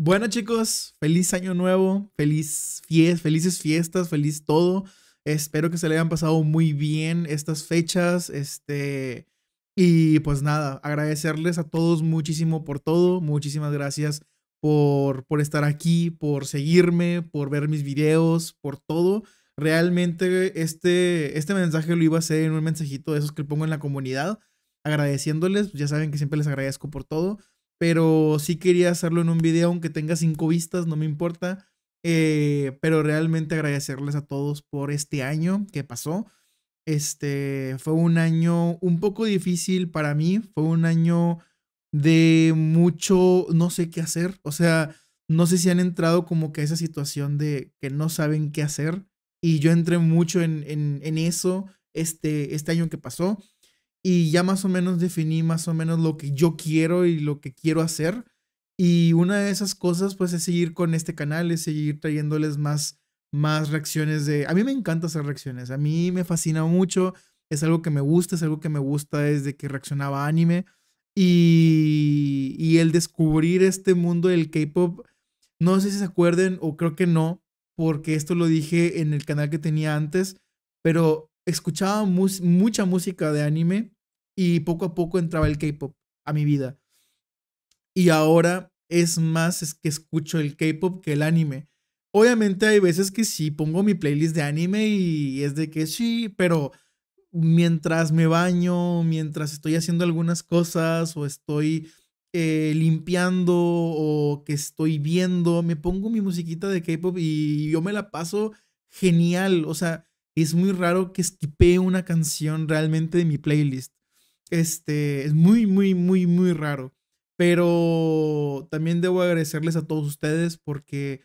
Bueno, chicos, feliz año nuevo, feliz felices fiestas, feliz todo. Espero que se le hayan pasado muy bien estas fechas. Este. Y pues nada, agradecerles a todos muchísimo por todo. Muchísimas gracias por, por estar aquí, por seguirme, por ver mis videos, por todo. Realmente este, este mensaje lo iba a hacer en un mensajito de esos que pongo en la comunidad, agradeciéndoles. Ya saben que siempre les agradezco por todo pero sí quería hacerlo en un video, aunque tenga cinco vistas, no me importa. Eh, pero realmente agradecerles a todos por este año que pasó. Este fue un año un poco difícil para mí, fue un año de mucho no sé qué hacer, o sea, no sé si han entrado como que a esa situación de que no saben qué hacer y yo entré mucho en, en eso este, este año que pasó y ya más o menos definí más o menos lo que yo quiero y lo que quiero hacer. Y una de esas cosas pues es seguir con este canal, es seguir trayéndoles más, más reacciones de... A mí me encanta hacer reacciones, a mí me fascina mucho, es algo que me gusta, es algo que me gusta desde que reaccionaba anime. Y, y el descubrir este mundo del K-Pop, no sé si se acuerden o creo que no, porque esto lo dije en el canal que tenía antes, pero escuchaba mucha música de anime y poco a poco entraba el K-pop a mi vida. Y ahora es más es que escucho el K-pop que el anime. Obviamente hay veces que sí pongo mi playlist de anime y es de que sí, pero mientras me baño, mientras estoy haciendo algunas cosas o estoy eh, limpiando o que estoy viendo, me pongo mi musiquita de K-pop y yo me la paso genial. O sea, es muy raro que skipe una canción realmente de mi playlist. Este, es muy, muy, muy, muy raro. Pero también debo agradecerles a todos ustedes porque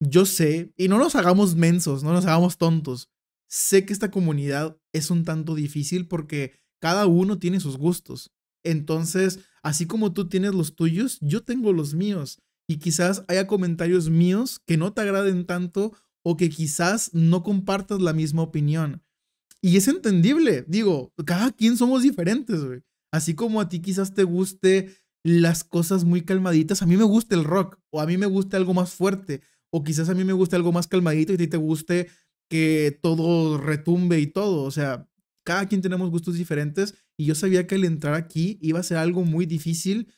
yo sé, y no nos hagamos mensos, no nos hagamos tontos. Sé que esta comunidad es un tanto difícil porque cada uno tiene sus gustos. Entonces, así como tú tienes los tuyos, yo tengo los míos. Y quizás haya comentarios míos que no te agraden tanto o que quizás no compartas la misma opinión. Y es entendible, digo, cada quien somos diferentes, Así como a ti quizás te guste las cosas muy calmaditas, a mí me gusta el rock, o a mí me gusta algo más fuerte, o quizás a mí me gusta algo más calmadito y a ti te guste que todo retumbe y todo. O sea, cada quien tenemos gustos diferentes y yo sabía que al entrar aquí iba a ser algo muy difícil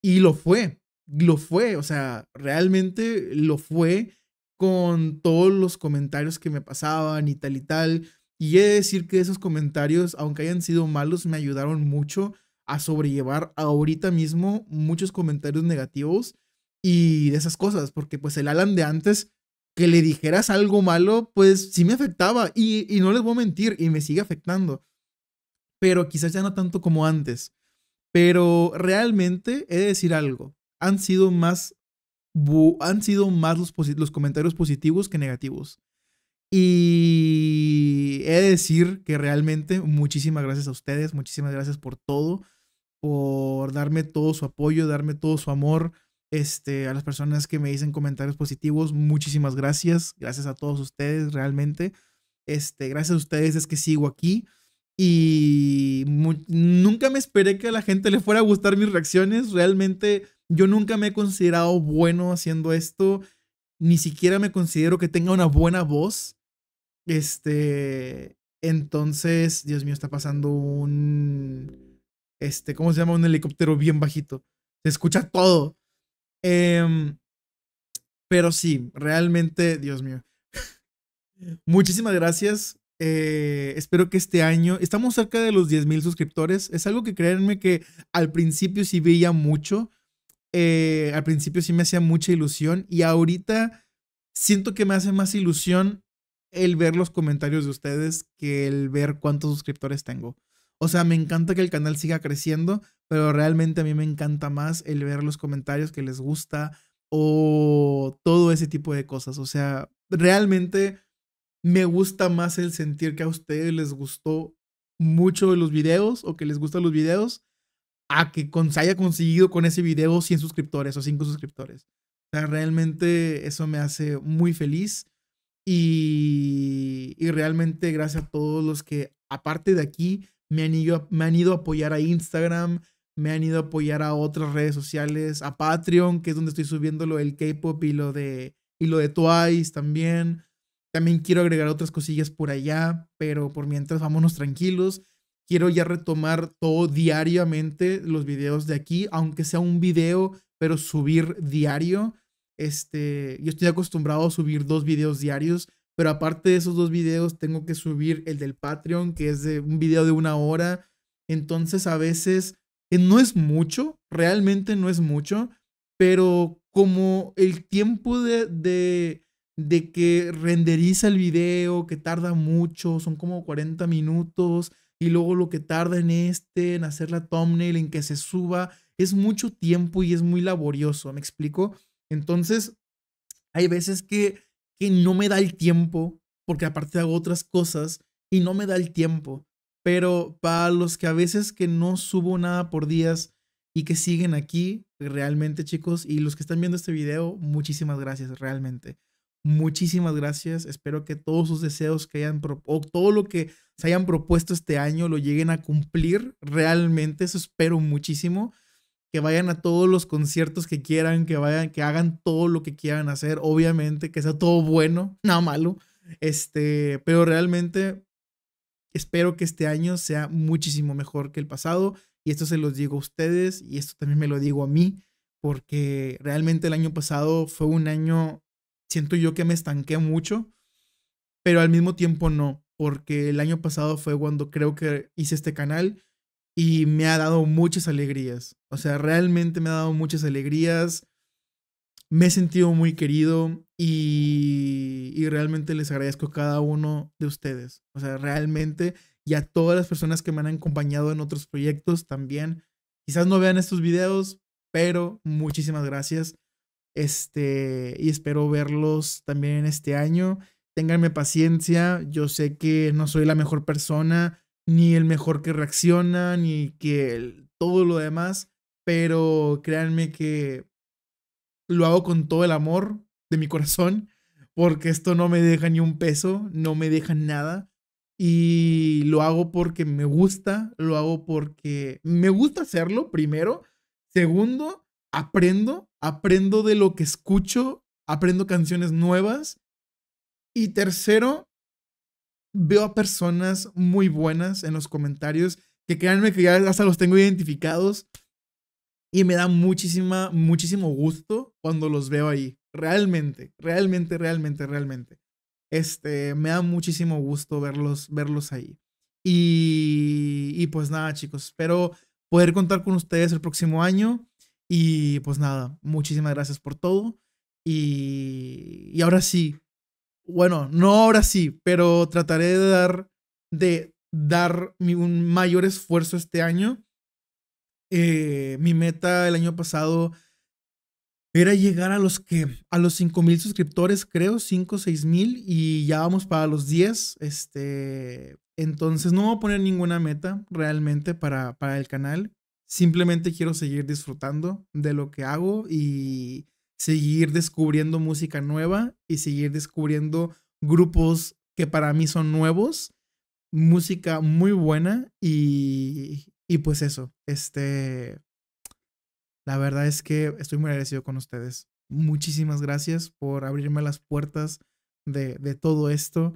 y lo fue, lo fue, o sea, realmente lo fue con todos los comentarios que me pasaban y tal y tal. Y he de decir que esos comentarios, aunque hayan sido malos, me ayudaron mucho a sobrellevar ahorita mismo muchos comentarios negativos y de esas cosas, porque pues el Alan de antes, que le dijeras algo malo, pues sí me afectaba y, y no les voy a mentir y me sigue afectando, pero quizás ya no tanto como antes. Pero realmente he de decir algo, han sido más han sido más los, comentarios positivos que negativos. Y he de decir que realmente muchísimas gracias a ustedes, muchísimas gracias por todo, por darme todo su apoyo, darme todo su amor, este, a las personas que me dicen comentarios positivos, muchísimas gracias, gracias a todos ustedes realmente, este, gracias a ustedes es que sigo aquí y nunca me esperé que a la gente le fuera a gustar mis reacciones, realmente yo nunca me he considerado bueno haciendo esto. Ni siquiera me considero que tenga una buena voz. Este. Entonces, Dios mío, está pasando un. Este, ¿cómo se llama? Un helicóptero bien bajito. Se escucha todo. Em, pero sí, realmente, Dios mío. Muchísimas gracias. Eh, espero que este año. Estamos cerca de los 10.000 suscriptores. Es algo que créanme que al principio sí veía mucho. Eh, al principio sí me hacía mucha ilusión y ahorita siento que me hace más ilusión el ver los comentarios de ustedes que el ver cuántos suscriptores tengo. O sea, me encanta que el canal siga creciendo, pero realmente a mí me encanta más el ver los comentarios que les gusta o todo ese tipo de cosas. O sea, realmente me gusta más el sentir que a ustedes les gustó mucho los videos o que les gustan los videos a que con, se haya conseguido con ese video 100 suscriptores o 5 suscriptores. O sea, realmente eso me hace muy feliz. Y, realmente gracias a todos los que, aparte de aquí, me han, ido, a apoyar a Instagram, me han ido a apoyar a otras redes sociales, a Patreon, que es donde estoy subiendo lo del K-pop y de y lo de Twice también. También quiero agregar otras cosillas por allá, pero por mientras vámonos tranquilos quiero ya retomar todo diariamente los videos de aquí, aunque sea un video, pero subir diario. Este, yo estoy acostumbrado a subir dos videos diarios, pero aparte de esos dos videos tengo que subir el del Patreon, que es de un video de una hora. Entonces a veces no es mucho, realmente no es mucho, pero como el tiempo de, de, de que renderiza el video, que tarda mucho, son como 40 minutos, y luego lo que tarda en este, en hacer la thumbnail, en que se suba, es mucho tiempo y es muy laborioso, ¿me explico? Entonces, hay veces que, que no me da el tiempo, porque aparte hago otras cosas y no me da el tiempo. Pero para los que a veces que no subo nada por días y que siguen aquí, realmente chicos, y los que están viendo este video, muchísimas gracias, realmente. Muchísimas gracias. Espero que todos sus deseos que hayan, o todo lo que se hayan propuesto este año lo lleguen a cumplir realmente. Eso espero muchísimo. Que vayan a todos los conciertos que quieran, que vayan, que hagan todo lo que quieran hacer, obviamente, que sea todo bueno, nada malo. Este, pero realmente espero que este año sea muchísimo mejor que el pasado. Y esto se los digo a ustedes y esto también me lo digo a mí, porque realmente el año pasado fue un año, siento yo que me estanqué mucho, pero al mismo tiempo no porque el año pasado fue cuando creo que hice este canal y me ha dado muchas alegrías. O sea, realmente me ha dado muchas alegrías. Me he sentido muy querido y, y realmente les agradezco a cada uno de ustedes. O sea, realmente y a todas las personas que me han acompañado en otros proyectos también. Quizás no vean estos videos, pero muchísimas gracias. Este, y espero verlos también en este año ténganme paciencia, yo sé que no soy la mejor persona, ni el mejor que reacciona, ni que todo lo demás, pero créanme que lo hago con todo el amor de mi corazón, porque esto no me deja ni un peso, no me deja nada. Y lo hago porque me gusta, lo hago porque me gusta hacerlo, primero. Segundo, aprendo, aprendo de lo que escucho, aprendo canciones nuevas y tercero, veo a personas muy buenas en los comentarios, que créanme que ya hasta los tengo identificados. Y me da muchísima, muchísimo gusto cuando los veo ahí. Realmente, realmente, realmente, realmente. Este, me da muchísimo gusto verlos, verlos ahí. Y, y pues nada, chicos, espero poder contar con ustedes el próximo año. Y pues nada, muchísimas gracias por todo. Y, y ahora sí, bueno, no ahora sí, pero trataré de dar, de dar un mayor esfuerzo este año. Eh, mi meta el año pasado era llegar a los que, a los cinco mil suscriptores, creo, 5, seis mil, y ya vamos para los 10. Este, entonces no voy a poner ninguna meta realmente para, para el canal. Simplemente quiero seguir disfrutando de lo que hago y seguir descubriendo música nueva y seguir descubriendo grupos que para mí son nuevos, música muy buena y, pues eso, este, la verdad es que estoy muy agradecido con ustedes. Muchísimas gracias por abrirme las puertas de, de todo esto.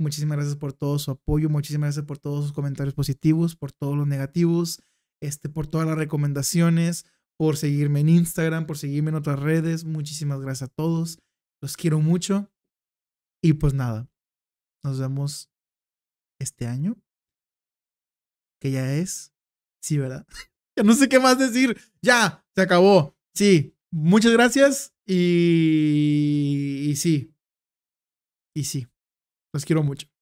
Muchísimas gracias por todo su apoyo, muchísimas gracias por todos sus comentarios positivos, por todos los negativos, este, por todas las recomendaciones, por seguirme en Instagram, por seguirme en otras redes. Muchísimas gracias a todos. Los quiero mucho. Y pues nada, nos vemos este año. Que ya es. Sí, ¿verdad? ya no sé qué más decir. Ya, se acabó. Sí, muchas gracias. Y, sí. Y sí. Los quiero mucho.